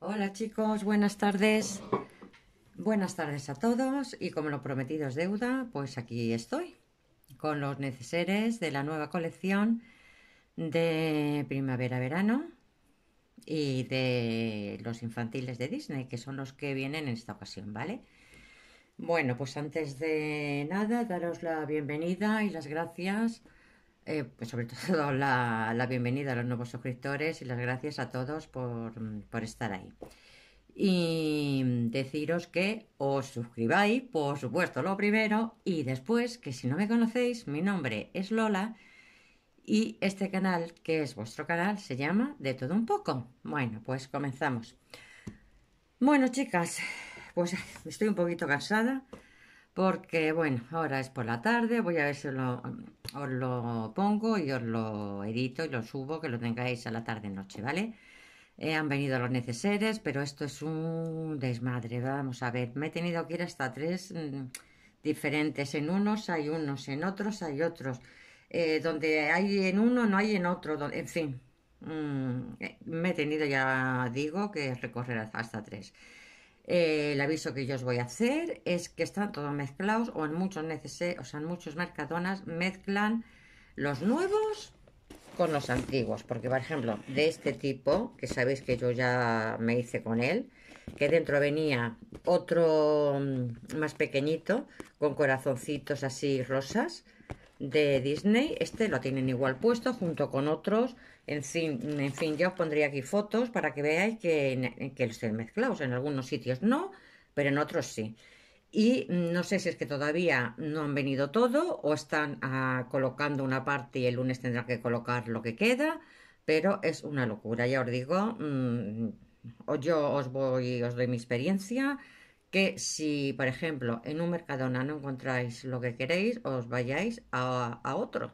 Hola chicos, buenas tardes. Buenas tardes a todos y como lo prometido es deuda, pues aquí estoy con los neceseres de la nueva colección de primavera-verano y de los infantiles de Disney, que son los que vienen en esta ocasión, ¿vale? Bueno, pues antes de nada, daros la bienvenida y las gracias eh, pues sobre todo la, bienvenida a los nuevos suscriptores y las gracias a todos por, por estar ahí. Y deciros que os suscribáis, por supuesto, lo primero, y después que si no me conocéis, mi nombre es Lola y este canal, que es vuestro canal, se llama De todo un poco. Bueno, pues comenzamos. Bueno, chicas, pues estoy un poquito cansada porque bueno, ahora es por la tarde, voy a ver si os lo pongo y os lo edito y lo subo, que lo tengáis a la tarde-noche, ¿vale? Eh, han venido los neceseres, pero esto es un desmadre, vamos a ver, me he tenido que ir hasta tres mm, diferentes, en unos hay unos, en otros hay otros, eh, donde hay en uno no hay en otro, en fin, mm, eh, me he tenido ya, digo, que recorrer hasta tres. Eh, el aviso que yo os voy a hacer es que están todos mezclados o en muchos o sea, en muchos mercadonas mezclan los nuevos con los antiguos, porque por ejemplo, de este tipo, que sabéis que yo ya me hice con él, que dentro venía otro mm, más pequeñito, con corazoncitos así rosas, de Disney. Este lo tienen igual puesto junto con otros. En fin, en fin yo os pondría aquí fotos para que veáis que, que estén mezclados. En algunos sitios no, pero en otros sí. Y no sé si es que todavía no han venido todo o están ah, colocando una parte y el lunes tendrán que colocar lo que queda, pero es una locura. Ya os digo, o mm, yo os voy, os doy mi experiencia que si, por ejemplo, en un Mercadona no encontráis lo que queréis, os vayáis a, otro.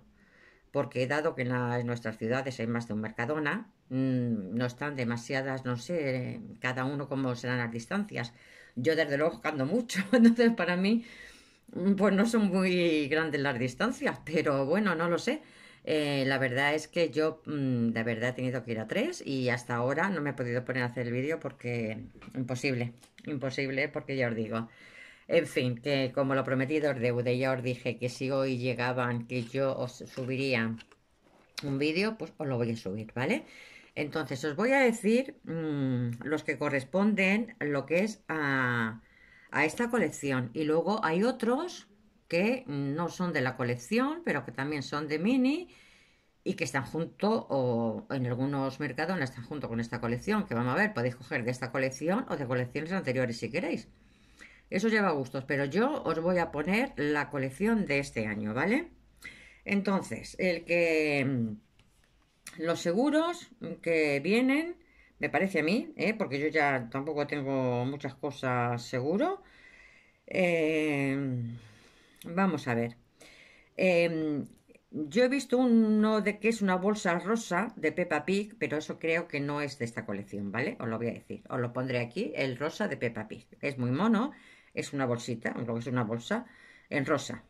Porque dado que en, nuestras ciudades hay más de un Mercadona, mm, no están demasiadas, no sé, cada uno cómo serán las distancias. Yo desde luego ando mucho, entonces para mí, pues no son muy grandes las distancias, pero bueno, no lo sé. Eh, la verdad es que yo, mm, de verdad, he tenido que ir a tres y hasta ahora no me he podido poner a hacer el vídeo porque imposible, imposible, porque ya os digo. En fin, que como lo prometido os deuda, ya os dije que si hoy llegaban, que yo os subiría un vídeo, pues os lo voy a subir, ¿vale? Entonces, os voy a decir mm, los que corresponden lo que es a, a esta colección. Y luego hay otros que no son de la colección, pero que también son de mini y que están junto o en algunos mercados no están junto con esta colección, que vamos a ver, podéis coger de esta colección o de colecciones anteriores si queréis. Eso lleva gustos, pero yo os voy a poner la colección de este año, ¿vale? Entonces, el que mm, los seguros que vienen, me parece a mí, ¿eh? porque yo ya tampoco tengo muchas cosas seguro. Eh, Vamos a ver. Em, yo he visto uno de que es una bolsa rosa de Peppa Pig, pero eso creo que no es de esta colección, ¿vale? Os lo voy a decir. Os lo pondré aquí, el rosa de Peppa Pig. Es muy mono, es una bolsita, aunque que es una bolsa, en rosa.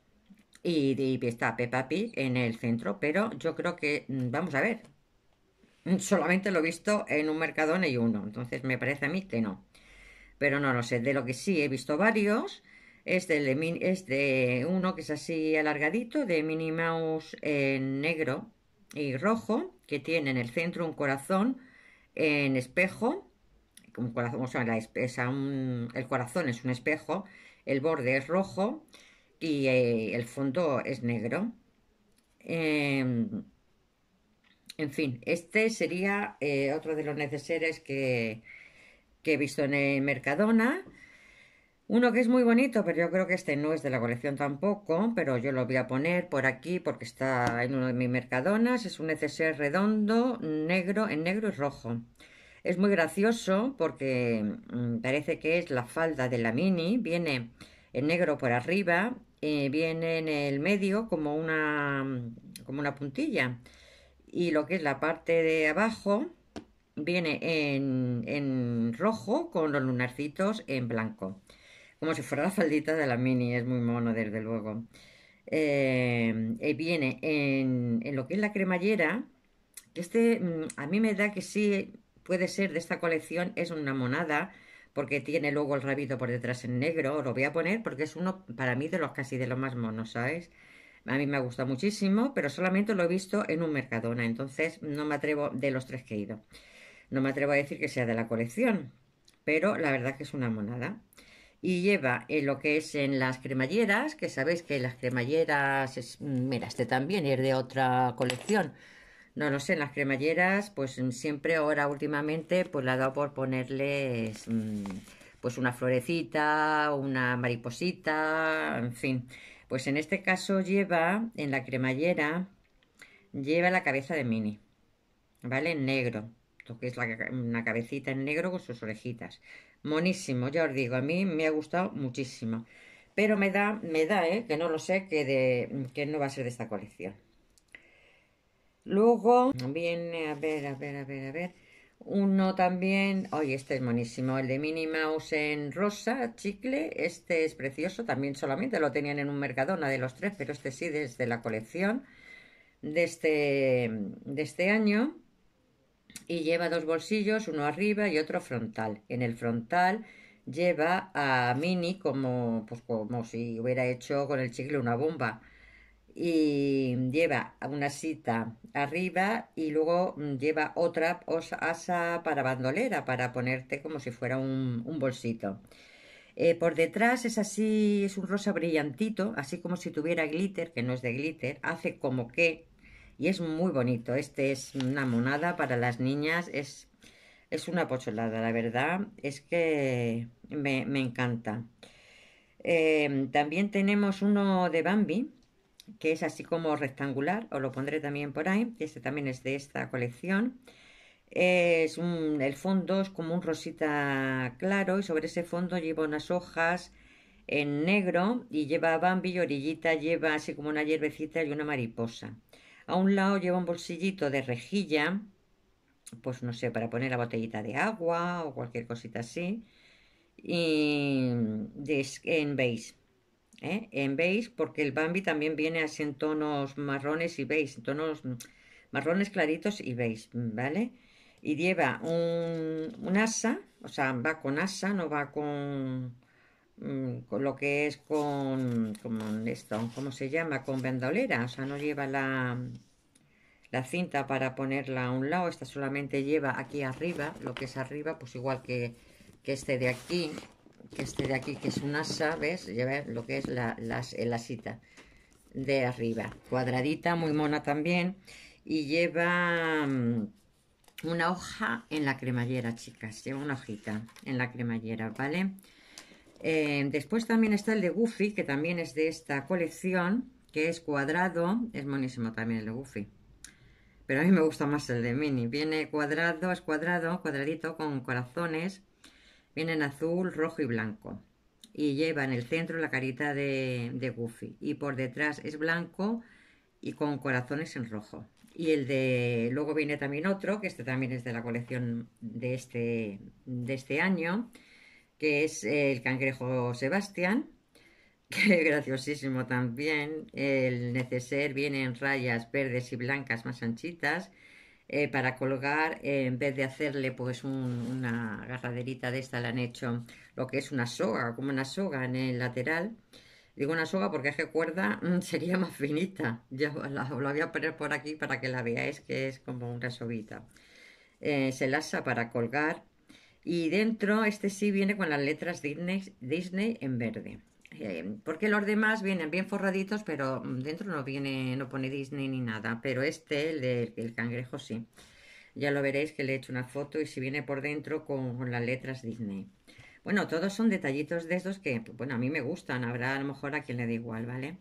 Y, y, está Peppa Pig en el centro, pero yo creo que, mm, vamos a ver, solamente lo he visto en un mercadón y uno, entonces me parece a mí que no. Pero no lo sé, de lo que sí he visto varios es, de uno que es así alargadito, de Minnie Mouse en negro y rojo, que tiene en el centro un corazón en espejo, el corazón es un espejo, el borde es rojo y eh, el fondo es negro. Em, en fin, este sería eh, otro de los necesarios que, que he visto en Mercadona. Uno que es muy bonito, pero yo creo que este no es de la colección tampoco, pero yo lo voy a poner por aquí porque está en uno de mis mercadonas. Es un neceser redondo, negro, en negro y rojo. Es muy gracioso porque mm, parece que es la falda de la mini. Viene en negro por arriba, y viene en el medio como una, mm, como una puntilla. Y lo que es la parte de abajo viene en, en rojo con los lunarcitos en blanco como si fuera la faldita de la mini, es muy mono desde luego. Eh, y viene en, lo que es la cremallera, este mm, a mí me da que sí puede ser de esta colección, es una monada, porque tiene luego el rabito por detrás en negro, lo voy a poner porque es uno para mí de los casi de los más monos, ¿sabes? A mí me gusta muchísimo, pero solamente lo he visto en un Mercadona, entonces no me atrevo, de los tres que he ido, no me atrevo a decir que sea de la colección, pero la verdad que es una monada y lleva en eh, lo que es en las cremalleras, que sabéis que las cremalleras, mm, mira, este también es de otra colección, no lo sé, en las cremalleras, pues mm, siempre ahora últimamente, pues le ha dado por ponerles mm, pues una florecita, una mariposita, en fin. Pues en este caso lleva, en la cremallera, lleva la cabeza de Mini, ¿vale? En negro que es la, una cabecita en negro con sus orejitas. Monísimo, ya os digo, a mí me ha gustado muchísimo. Pero me da, me da, ¿eh? que no lo sé, que, de, que no va a ser de esta colección. Luego viene, a ver, a ver, a ver, a ver. Uno también, oye, este es monísimo, el de Minnie Mouse en rosa, chicle, este es precioso, también solamente lo tenían en un Mercadona de los tres, pero este sí desde la colección de este, de este año y lleva dos bolsillos, uno arriba y otro frontal. En el frontal lleva a Mini como, pues, como si hubiera hecho con el chicle una bomba. Y lleva una cita arriba y luego lleva otra asa para bandolera, para ponerte como si fuera un, bolsito. Eh, por detrás es así, es un rosa brillantito, así como si tuviera glitter, que no es de glitter, hace como que y es muy bonito. Este es una monada para las niñas, es, es una pocholada, la verdad, es que me, encanta. Eh, también tenemos uno de Bambi, que es así como rectangular, os lo pondré también por ahí, este también es de esta colección. Es un, el fondo es como un rosita claro y sobre ese fondo lleva unas hojas en negro y lleva Bambi y orillita lleva así como una hierbecita y una mariposa. A un lado lleva un bolsillito de rejilla, pues no sé, para poner la botellita de agua o cualquier cosita así. Y de, en beige. ¿eh? En beige, porque el Bambi también viene así en tonos marrones y beige, tonos marrones claritos y beige, ¿vale? Y lleva un asa, o sea, va con asa, no va con Mm, con lo que es con, con, esto, ¿cómo se llama? Con vendolera, o sea, no lleva la, la cinta para ponerla a un lado, esta solamente lleva aquí arriba, lo que es arriba, pues igual que, que este de aquí, que este de aquí, que es una asa, ¿ves? Lleva lo que es la, las, el asita de arriba, cuadradita, muy mona también, y lleva mm, una hoja en la cremallera, chicas, lleva una hojita en la cremallera, ¿vale? vale eh, después también está el de Goofy, que también es de esta colección, que es cuadrado. Es monísimo también el de Goofy. Pero a mí me gusta más el de Mini. Viene cuadrado, es cuadrado, cuadradito con corazones. Viene en azul, rojo y blanco. Y lleva en el centro la carita de, Goofy. Y por detrás es blanco y con corazones en rojo. Y el de. Luego viene también otro, que este también es de la colección de este, de este año, que es el cangrejo Sebastián, que es graciosísimo también. El neceser viene en rayas verdes y blancas más anchitas eh, para colgar, en vez de hacerle pues una agarraderita de esta, le han hecho lo que es una soga, como una soga en el lateral. Digo una soga porque es que cuerda mm, sería más finita. Ya la, la, voy a poner por aquí para que la veáis que es como una sobita eh, se lasa para colgar y dentro, este sí viene con las letras Disney, Disney en verde. Eh, porque los demás vienen bien forraditos, pero mm, dentro no viene, no pone Disney ni nada. Pero este, el del cangrejo, sí. Ya lo veréis que le he hecho una foto y si viene por dentro con, las letras Disney. Bueno, todos son detallitos de estos que, bueno, a mí me gustan. Habrá a lo mejor a quien le da igual, ¿vale?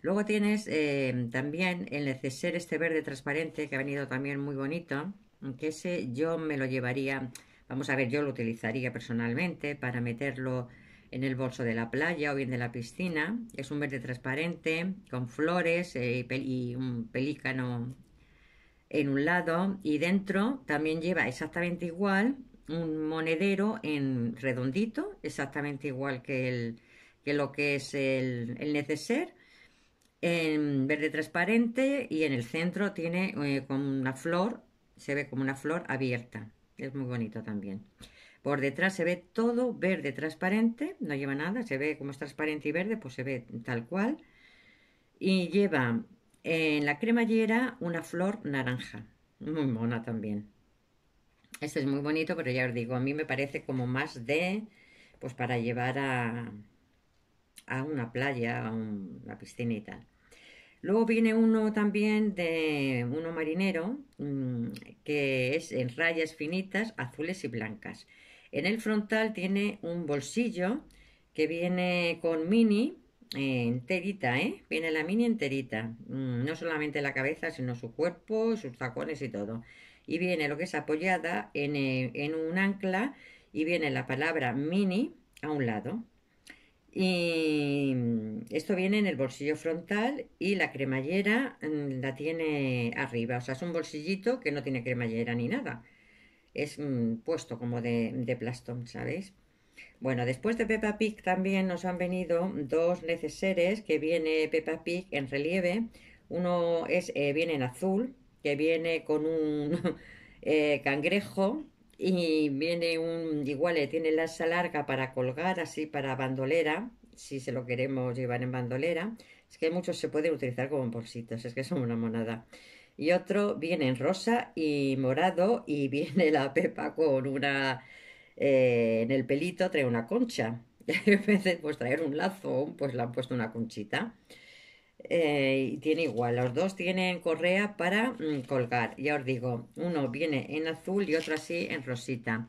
Luego tienes eh, también el neceser este verde transparente que ha venido también muy bonito. Que ese yo me lo llevaría Vamos a ver, yo lo utilizaría personalmente para meterlo en el bolso de la playa o bien de la piscina. Es un verde transparente con flores eh, y un pelícano en un lado y dentro también lleva exactamente igual un monedero en redondito, exactamente igual que, lo que es el, neceser, en verde transparente y en el centro tiene eh, con una flor, se ve como una flor abierta es muy bonito también. Por detrás se ve todo verde transparente, no lleva nada, se ve como es transparente y verde, pues se ve tal cual. Y lleva en la cremallera una flor naranja, muy mona también. Este es muy bonito, pero ya os digo, a mí me parece como más de, pues para llevar a, a una playa, a una piscina y tal. Luego viene uno también de uno marinero, mm, que es en rayas finitas, azules y blancas. En el frontal tiene un bolsillo que viene con mini eh, enterita, ¿eh? Viene la mini enterita, mm, no solamente la cabeza, sino su cuerpo, sus tacones y todo. Y viene lo que es apoyada en eh, un ancla y viene la palabra mini a un lado. Y mm, esto viene en el bolsillo frontal y la cremallera mm, la tiene arriba. O sea, es un bolsillito que no tiene cremallera ni nada. Es mm, puesto como de, plastón, ¿sabéis? Bueno, después de Peppa Pig también nos han venido dos neceseres que viene Peppa Pig en relieve. Uno es, eh, viene en azul, que viene con un eh, cangrejo y viene un, igual eh, tiene la larga para colgar así para bandolera, si se lo queremos llevar en bandolera, es que muchos se pueden utilizar como bolsitos, es que son una monada. Y otro viene en rosa y morado y viene la pepa con una, eh, en el pelito trae una concha. Y a veces pues traer un lazo, pues le han puesto una conchita. Eh, y tiene igual, los dos tienen correa para mm, colgar, ya os digo, uno viene en azul y otro así en rosita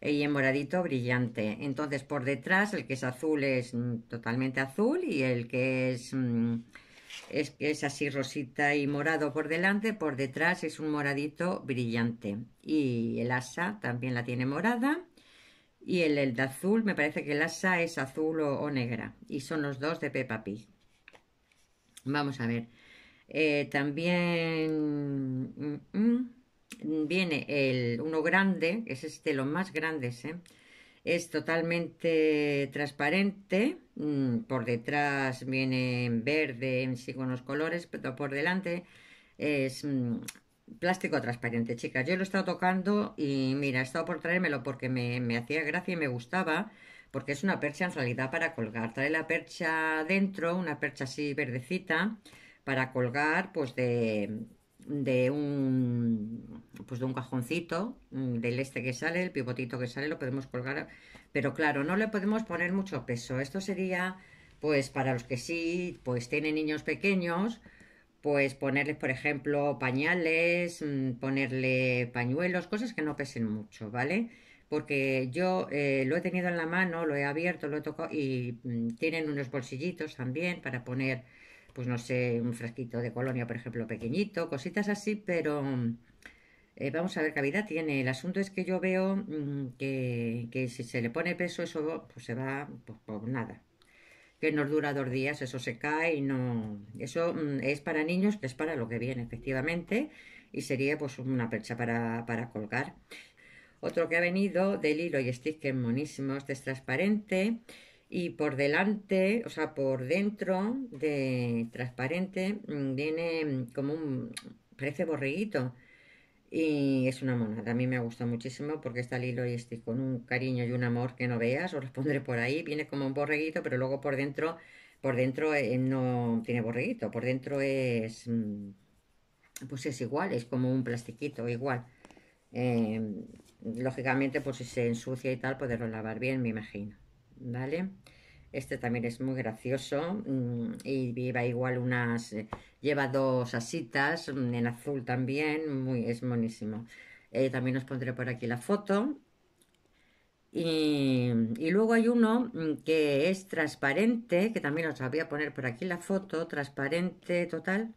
eh, y en moradito brillante, entonces por detrás el que es azul es mm, totalmente azul y el que mm, es, es, así rosita y morado por delante, por detrás es un moradito brillante y el asa también la tiene morada y el, el de azul me parece que el asa es azul o, negra y son los dos de Peppa Pig Vamos a ver. Eh, también mm, mm, viene el uno grande, que es este, los más grandes, ¿eh? es totalmente transparente, mm, por detrás viene en verde, en sí con los colores, pero por delante es plástico transparente, chicas. Yo lo he estado tocando y mira, he estado por traérmelo porque me, me hacía gracia y me gustaba porque es una percha en realidad para colgar. Trae la percha dentro, una percha así verdecita, para colgar pues de, un pues de un cajoncito mm, del este que sale, el pivotito que sale, lo podemos colgar, pero claro, no le podemos poner mucho peso. Esto sería pues para los que sí pues tienen niños pequeños, pues ponerles por ejemplo pañales, mm, ponerle pañuelos, cosas que no pesen mucho, ¿vale? porque yo eh, lo he tenido en la mano, lo he abierto, lo he tocado y mm, tienen unos bolsillitos también para poner, pues no sé, un frasquito de colonia, por ejemplo, pequeñito, cositas así, pero mm, eh, vamos a ver qué vida tiene. El asunto es que yo veo mm, que, si se le pone peso, eso pues, se va pues, por nada que no dura dos días, eso se cae y no... Eso es para niños, que es para lo que viene, efectivamente, y sería pues una percha para, para colgar. Otro que ha venido de hilo y Que es monísimo, este es transparente y por delante, o sea, por dentro de transparente mm, viene mm, como un, parece borreguito y es una mona. A mí me ha gustado muchísimo porque está Lilo y estoy con un cariño y un amor que no veas, os los pondré por ahí. Viene como un borreguito, pero luego por dentro, por dentro eh, no tiene borreguito, por dentro es, mm, pues es igual, es como un plastiquito igual. Eh, lógicamente, pues si se ensucia y tal, poderlo lavar bien, me imagino, ¿vale? Este también es muy gracioso mm, y lleva igual unas, eh, lleva dos asitas mm, en azul también, muy, es monísimo. Eh, también os pondré por aquí la foto. Y, y, luego hay uno mm, que es transparente, que también os voy a poner por aquí la foto, transparente total.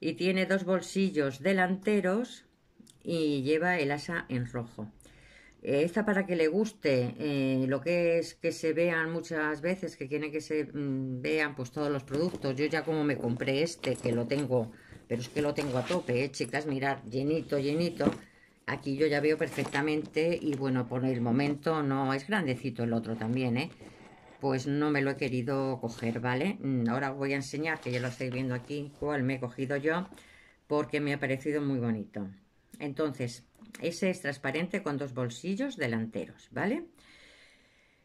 Y tiene dos bolsillos delanteros y lleva el asa en rojo. Eh, esta para que le guste, eh, lo que es que se vean muchas veces, que quieren que se mm, vean pues todos los productos. Yo ya como me compré este, que lo tengo, pero es que lo tengo a tope, eh, chicas, mirar llenito, llenito. Aquí yo ya veo perfectamente y bueno, por el momento no, es grandecito el otro también, ¿eh? Pues no me lo he querido coger, ¿vale? Mm, ahora voy a enseñar, que ya lo estáis viendo aquí, cuál me he cogido yo, porque me ha parecido muy bonito. Entonces, ese es transparente con dos bolsillos delanteros, ¿vale?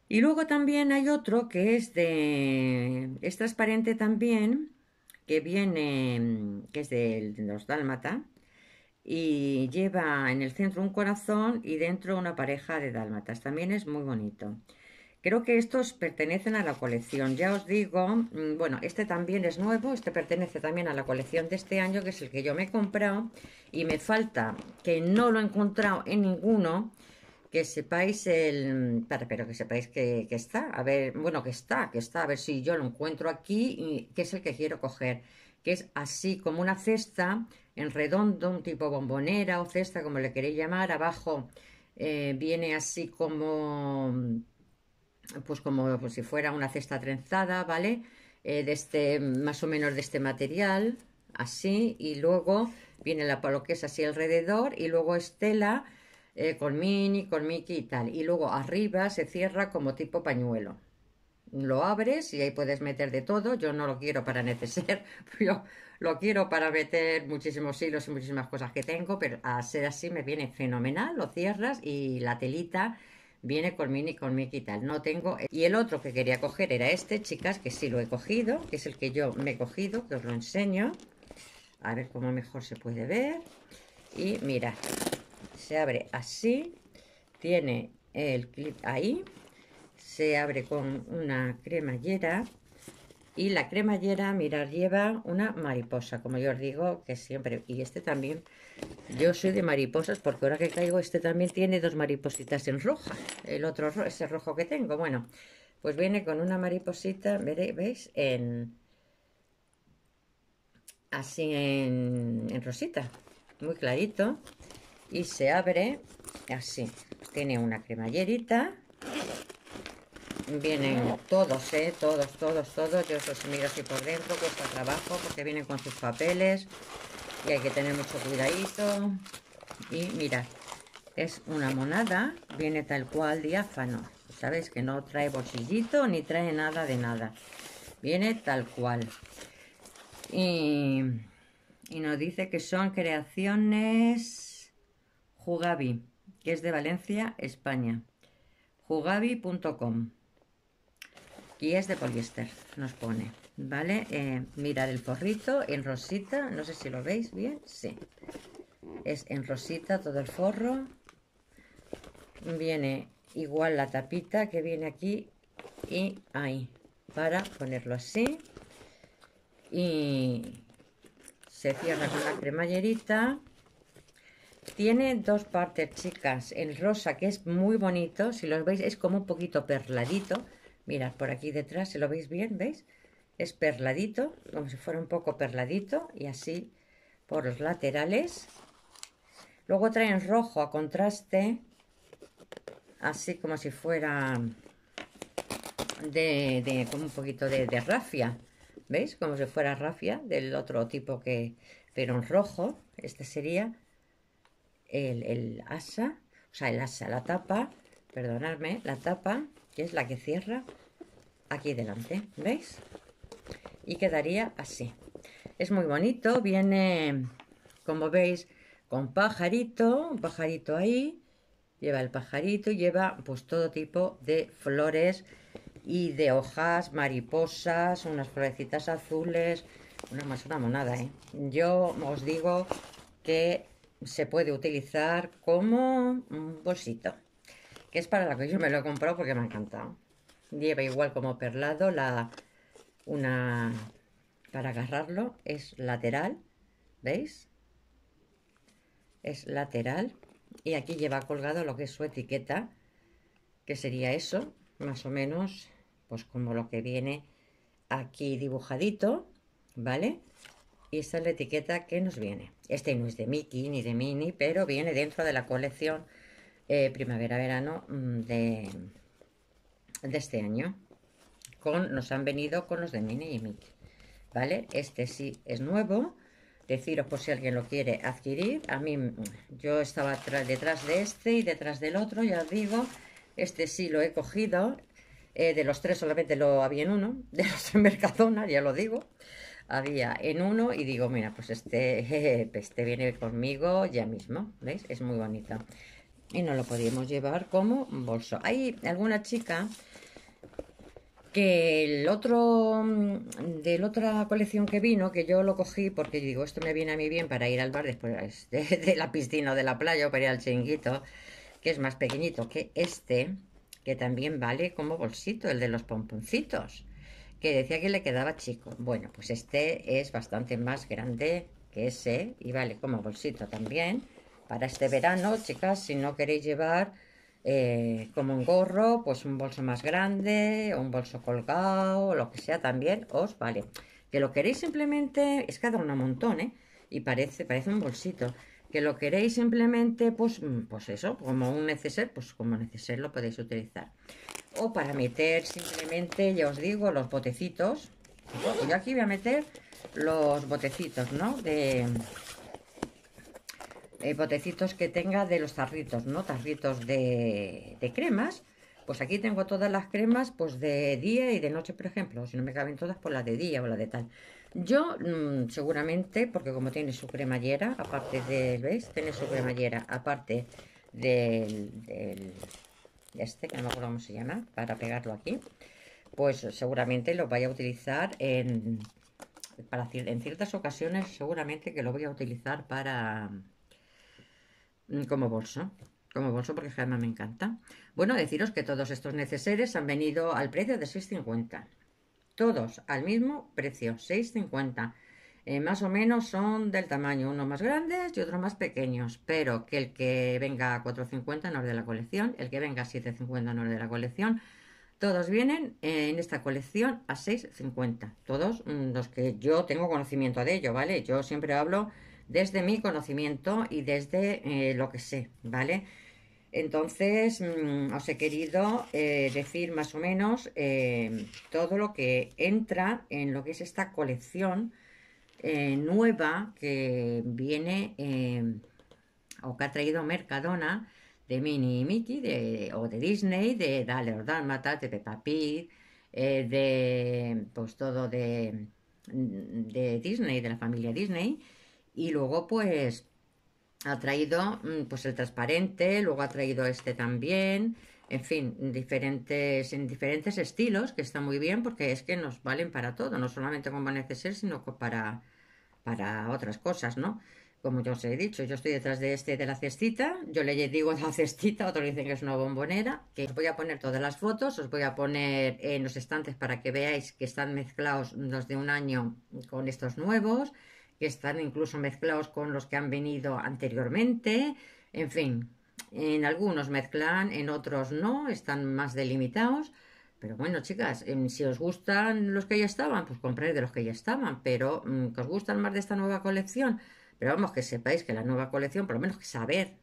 Y luego también hay otro que es de... es transparente también, que viene, que es de los dálmata, y lleva en el centro un corazón y dentro una pareja de dálmatas. También es muy bonito. Creo que estos pertenecen a la colección. Ya os digo, mm, bueno, este también es nuevo, este pertenece también a la colección de este año, que es el que yo me he comprado. Y me falta, que no lo he encontrado en ninguno, que sepáis el... Mm, pero que sepáis que, está, a ver, bueno, que está, que está, a ver si yo lo encuentro aquí, y, que es el que quiero coger. Que es así, como una cesta en redondo, un tipo bombonera o cesta, como le queréis llamar. Abajo eh, viene así como mm, pues como pues si fuera una cesta trenzada, ¿vale? Eh, de este, más o menos de este material, así, y luego viene la, paloquesa así alrededor, y luego estela eh, con mini, con Mickey y tal, y luego arriba se cierra como tipo pañuelo. Lo abres y ahí puedes meter de todo. Yo no lo quiero para neceser, yo lo quiero para meter muchísimos hilos y muchísimas cosas que tengo, pero a ser así me viene fenomenal. Lo cierras y la telita viene con mini, con Mickey y tal. No tengo... Eh, y el otro que quería coger era este, chicas, que sí lo he cogido, que es el que yo me he cogido, que os lo enseño. A ver cómo mejor se puede ver. Y mira, se abre así, tiene el clip ahí, se abre con una cremallera y la cremallera, mirad, lleva una mariposa, como yo os digo, que siempre. Y este también, yo soy de mariposas, porque ahora que caigo, este también tiene dos maripositas en roja. El otro, ese rojo que tengo, bueno. Pues viene con una mariposita, ¿veis? En, así en, en rosita, muy clarito. Y se abre así. Tiene una cremallerita vienen mm. todos, ¿eh? Todos, todos, todos. Yo los miro así por dentro, cuesta trabajo porque vienen con sus papeles y hay que tener mucho cuidadito. Y mira es una monada, viene tal cual diáfano. Sabéis que no trae bolsillito ni trae nada de nada. Viene tal cual. Y, y nos dice que son creaciones Jugabi, que es de Valencia, España jugabi.com y es de poliéster, nos pone, ¿vale? Eh, mirar el forrito en rosita, no sé si lo veis bien, sí. Es en rosita todo el forro. Viene igual la tapita que viene aquí y ahí, para ponerlo así. Y se cierra con la cremallerita. Tiene dos partes, chicas. En rosa, que es muy bonito, si lo veis, es como un poquito perladito Mirad, por aquí detrás, si lo veis bien, ¿veis? Es perladito, como si fuera un poco perladito y así por los laterales. Luego traen rojo a contraste, así como si fuera de, como un poquito de, rafia. ¿Veis? Como si fuera rafia del otro tipo que... Pero en rojo, este sería el, el asa, o sea, el asa, la tapa, perdonadme, la tapa que es la que cierra aquí delante, ¿veis? Y quedaría así. Es muy bonito, viene, como veis, con pajarito, un pajarito ahí, lleva el pajarito, lleva pues todo tipo de flores y de hojas, mariposas, unas florecitas azules, una más una monada, ¿eh? Yo os digo que se puede utilizar como un bolsito es para la que yo me lo he comprado porque me ha encantado. Lleva igual como perlado la una para agarrarlo es lateral, ¿veis? Es lateral y aquí lleva colgado lo que es su etiqueta, que sería eso, más o menos, pues como lo que viene aquí dibujadito, ¿vale? Y esta es la etiqueta que nos viene. Este no es de Mickey ni de Minnie, pero viene dentro de la colección eh, primavera-verano mm, de, este año. Con, nos han venido con los de Mini y Mickey. ¿Vale? Este sí es nuevo. Deciros por si alguien lo quiere adquirir. A mí, mm, yo estaba detrás de este y detrás del otro, ya os digo. Este sí lo he cogido. Eh, de los tres solamente lo había en uno. De los en Mercadona, ya lo digo había en uno y digo, mira, pues este, este viene conmigo ya mismo, ¿veis? Es muy bonito y no lo podíamos llevar como bolso. Hay alguna chica que el otro mm, de la otra colección que vino, que yo lo cogí porque digo, esto me viene a mí bien para ir al bar después de, de la piscina o de la playa o para ir al chinguito, que es más pequeñito que este, que también vale como bolsito, el de los pomponcitos, que decía que le quedaba chico. Bueno, pues este es bastante más grande que ese y vale como bolsito también para este verano, chicas, si no queréis llevar eh, como un gorro, pues un bolso más grande, un bolso colgado, lo que sea también, os vale. Que lo queréis simplemente, es cada un montón, ¿eh? Y parece, parece un bolsito. Que lo queréis simplemente, pues, mm, pues eso, como un neceser, pues como neceser lo podéis utilizar. O para meter simplemente, ya os digo, los botecitos. Yo aquí voy a meter los botecitos, ¿no? De, eh, botecitos que tenga de los tarritos, ¿no? Tarritos de, cremas. Pues aquí tengo todas las cremas, pues de día y de noche, por ejemplo. Si no me caben todas, pues la de día o la de tal. Yo, mm, seguramente, porque como tiene su cremallera, aparte de, ¿veis? Tiene su cremallera, aparte del, este, que no me acuerdo cómo se llama, para pegarlo aquí. Pues seguramente lo vaya a utilizar para, en ciertas ocasiones, seguramente que lo voy a utilizar para Mm, como bolso como bolso porque además me encanta. Bueno, deciros que todos estos neceseres han venido al precio de 6,50. Todos al mismo precio, 6,50. Eh, más o menos son del tamaño, unos más grandes y otros más pequeños, pero que el que venga a 4,50 no es de la colección, el que venga a 7,50 no es de la colección. Todos vienen eh, en esta colección a 6,50. Todos mm, los que yo tengo conocimiento de ello, ¿vale? Yo siempre hablo desde mi conocimiento y desde eh, lo que sé, ¿vale? Entonces, mm, os he querido eh, decir más o menos eh, todo lo que entra en lo que es esta colección nueva que viene o que ha traído Mercadona de mini y Mickey de, o de Disney, de Dale o Dálmata, de Peppa Pig, de pues todo de Disney, de la familia Disney y luego, pues, ha traído, mm, pues, el transparente, luego ha traído este también, en fin, diferentes, en diferentes estilos, que está muy bien, porque es que nos valen para todo, no solamente con neceser, sino para, para otras cosas, ¿no? Como ya os he dicho, yo estoy detrás de este de la cestita, yo le digo la cestita, otros dicen que es una bombonera, que os voy a poner todas las fotos, os voy a poner en los estantes para que veáis que están mezclados los de un año con estos nuevos, que están incluso mezclados con los que han venido anteriormente, en fin, en algunos mezclan, en otros no, están más delimitados. Pero bueno, chicas, em, si os gustan los que ya estaban, pues compréis de los que ya estaban. Pero mm, que os gustan más de esta nueva colección. Pero vamos, que sepáis que la nueva colección, por lo menos que saber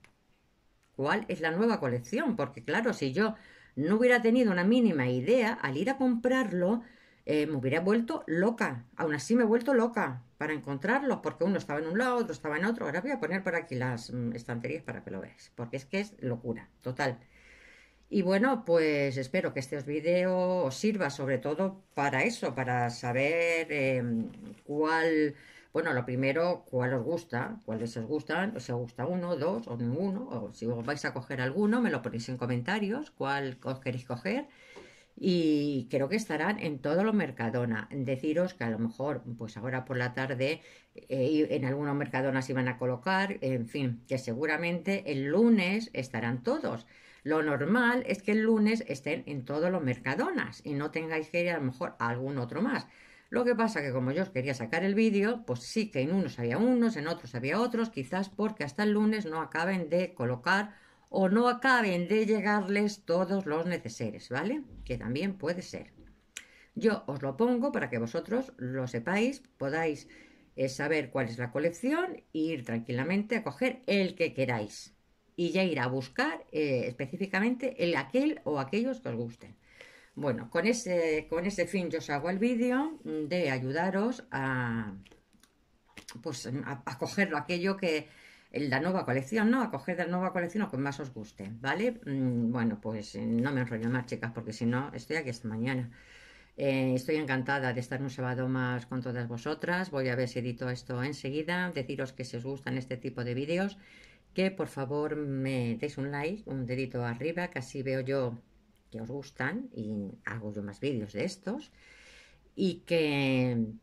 cuál es la nueva colección. Porque claro, si yo no hubiera tenido una mínima idea, al ir a comprarlo, eh, me hubiera vuelto loca. Aún así me he vuelto loca para encontrarlos, porque uno estaba en un lado, otro estaba en otro. Ahora voy a poner por aquí las mm, estanterías para que lo veáis, porque es que es locura, total. Y bueno, pues espero que este vídeo os sirva sobre todo para eso, para saber em, cuál, bueno, lo primero, cuál os gusta, cuáles os gustan, os gusta uno, dos o ninguno, o si os vais a coger alguno, me lo ponéis en comentarios, cuál os queréis coger y creo que estarán en todo lo Mercadona. Deciros que a lo mejor, pues ahora por la tarde, eh, en algunos Mercadona se van a colocar, en fin, que seguramente el lunes estarán todos. Lo normal es que el lunes estén en todos los Mercadonas y no tengáis que ir a lo mejor a algún otro más. Lo que pasa que como yo os quería sacar el vídeo, pues sí que en unos había unos, en otros había otros, quizás porque hasta el lunes no acaben de colocar o no acaben de llegarles todos los necesarios, ¿vale? Que también puede ser. Yo os lo pongo para que vosotros lo sepáis, podáis eh, saber cuál es la colección e ir tranquilamente a coger el que queráis. Y ya ir a buscar eh, específicamente el aquel o aquellos que os gusten. Bueno, con ese, con ese fin yo os hago el vídeo de ayudaros a, pues, a, a coger aquello que, la nueva colección, ¿no? A coger la nueva colección o que más os guste, ¿vale? Mm, bueno, pues eh, no me enrollo más, chicas, porque si no, estoy aquí esta mañana. Eh, estoy encantada de estar un sábado más con todas vosotras. Voy a ver si edito esto enseguida. Deciros que si os gustan este tipo de vídeos, que por favor me deis un like, un dedito arriba, que así veo yo que os gustan y hago yo más vídeos de estos. Y que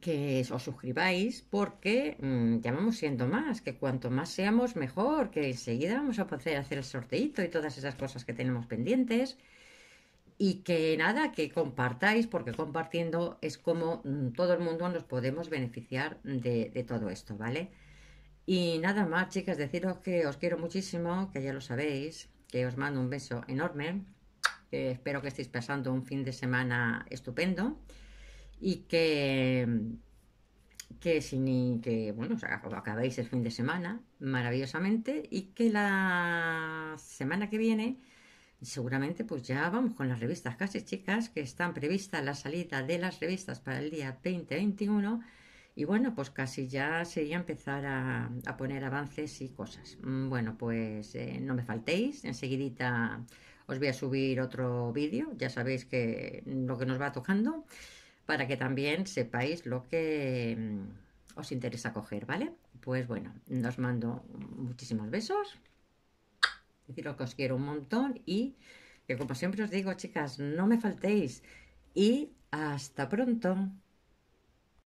que os suscribáis porque mm, ya vamos siendo más, que cuanto más seamos mejor, que enseguida vamos a poder hacer el sorteito y todas esas cosas que tenemos pendientes. Y que nada, que compartáis, porque compartiendo es como mm, todo el mundo nos podemos beneficiar de, de todo esto, ¿vale? Y nada más, chicas, deciros que os quiero muchísimo, que ya lo sabéis, que os mando un beso enorme, que espero que estéis pasando un fin de semana estupendo y que, que, que bueno, acabéis el fin de semana maravillosamente y que la semana que viene seguramente pues ya vamos con las revistas casi chicas que están previstas la salida de las revistas para el día 2021 y bueno pues casi ya sería empezar a, poner avances y cosas mm, bueno pues eh, no me faltéis enseguidita os voy a subir otro vídeo ya sabéis que lo que nos va tocando para que también sepáis lo que mm, os interesa coger, ¿vale? Pues bueno, os mando muchísimos besos. Deciros que os quiero un montón y que como siempre os digo, chicas, no me faltéis. Y hasta pronto.